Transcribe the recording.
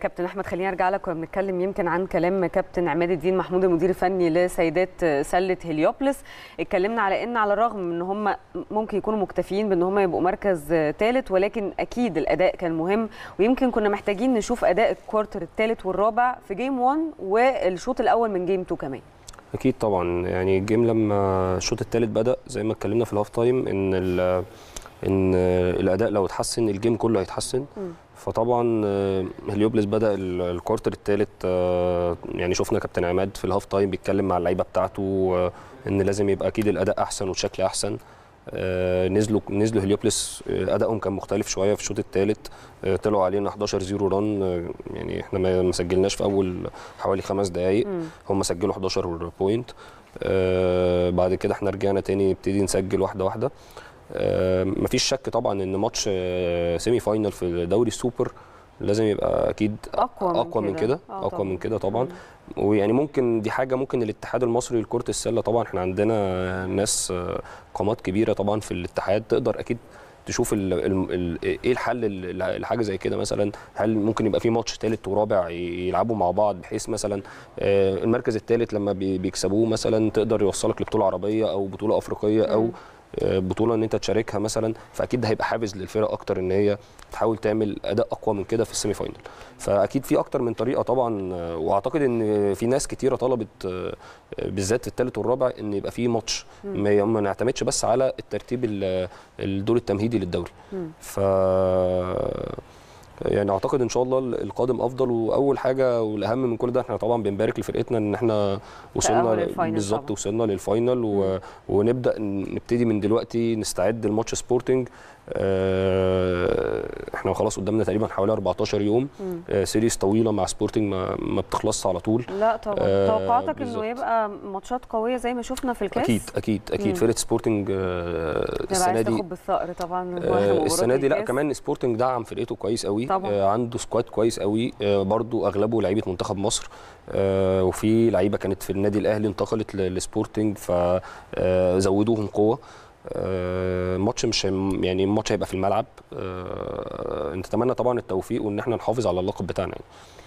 كابتن احمد خلينا ارجع لك كنا بنتكلم يمكن عن كلام كابتن عماد الدين محمود المدير الفني لسيدات آه، سله هليوبلس اتكلمنا على ان على الرغم ان هم ممكن يكونوا مكتفيين بان هم يبقوا مركز ثالث آه، ولكن اكيد الاداء كان مهم ويمكن كنا محتاجين نشوف اداء الكوارتر الثالث والرابع في جيم 1 والشوط الاول من جيم 2 كمان اكيد طبعا يعني الجيم لما الشوط الثالث بدا زي ما اتكلمنا في الهاف تايم ان ان آه، الاداء لو اتحسن الجيم كله هيتحسن فطبعا آه، هليوبلس بدا الكورتر الثالث آه، يعني شفنا كابتن عماد في الهاف تايم بيتكلم مع اللعيبه بتاعته ان لازم يبقى اكيد الاداء احسن والشكل احسن نزلوا نزلوا هليوبلس ادائهم كان مختلف شويه في الشوط الثالث طلعوا علينا 11 0 ران يعني احنا ما سجلناش في اول حوالي خمس دقائق هم سجلوا 11 بوينت بعد كده احنا رجعنا تاني نبتدي نسجل واحده واحده آه، مفيش شك طبعا ان ماتش سيمي آه، فاينل في دوري السوبر لازم يبقى اكيد اقوى من اقوى من كده آه، اقوى من كده طبعا ويعني ممكن دي حاجه ممكن الاتحاد المصري لكره السله طبعا احنا عندنا ناس قامات كبيره طبعا في الاتحاد تقدر اكيد تشوف الـ الـ الـ ايه الحل لحاجه زي كده مثلا هل ممكن يبقى في ماتش ثالث ورابع يلعبوا مع بعض بحيث مثلا المركز الثالث لما بيكسبوه مثلا تقدر يوصلك لبطوله عربيه او بطوله افريقيه او بطوله ان انت تشاركها مثلا فاكيد ده هيبقى حافز للفرق اكتر ان هي تحاول تعمل اداء اقوى من كده في السيمي فاينل فاكيد في اكتر من طريقه طبعا واعتقد ان في ناس كتيره طلبت بالذات في الثالث والرابع ان يبقى في ماتش ما, ما نعتمدش بس على الترتيب الدور التمهيدي للدوري ف يعني اعتقد ان شاء الله القادم افضل واول حاجه والاهم من كل ده احنا طبعا بنبارك لفرقتنا ان احنا وصلنا بالظبط وصلنا للفاينل و... ونبدا نبتدي من دلوقتي نستعد لماتش سبورتنج آه، احنا خلاص قدامنا تقريبا حوالي 14 يوم سيريز آه، طويله مع سبورتنج ما, ما بتخلصش على طول لا طبعا آه، توقعاتك انه يبقى ماتشات قويه زي ما شفنا في الكاس اكيد اكيد اكيد فرقه سبورتنج السنه دي بالثأر طبعا السنه دي لا كمان سبورتنج دعم فرقته كويس قوي طبعا. آه، عنده سكواد كويس قوي آه، برضو اغلبه لعيبه منتخب مصر آه، وفي لعيبه كانت في النادي الاهلي انتقلت للسبورتنج فزودوهم قوه الماتش مش يعني الماتش هيبقى في الملعب نتمنى طبعا التوفيق وان احنا نحافظ على اللقب بتاعنا يعني.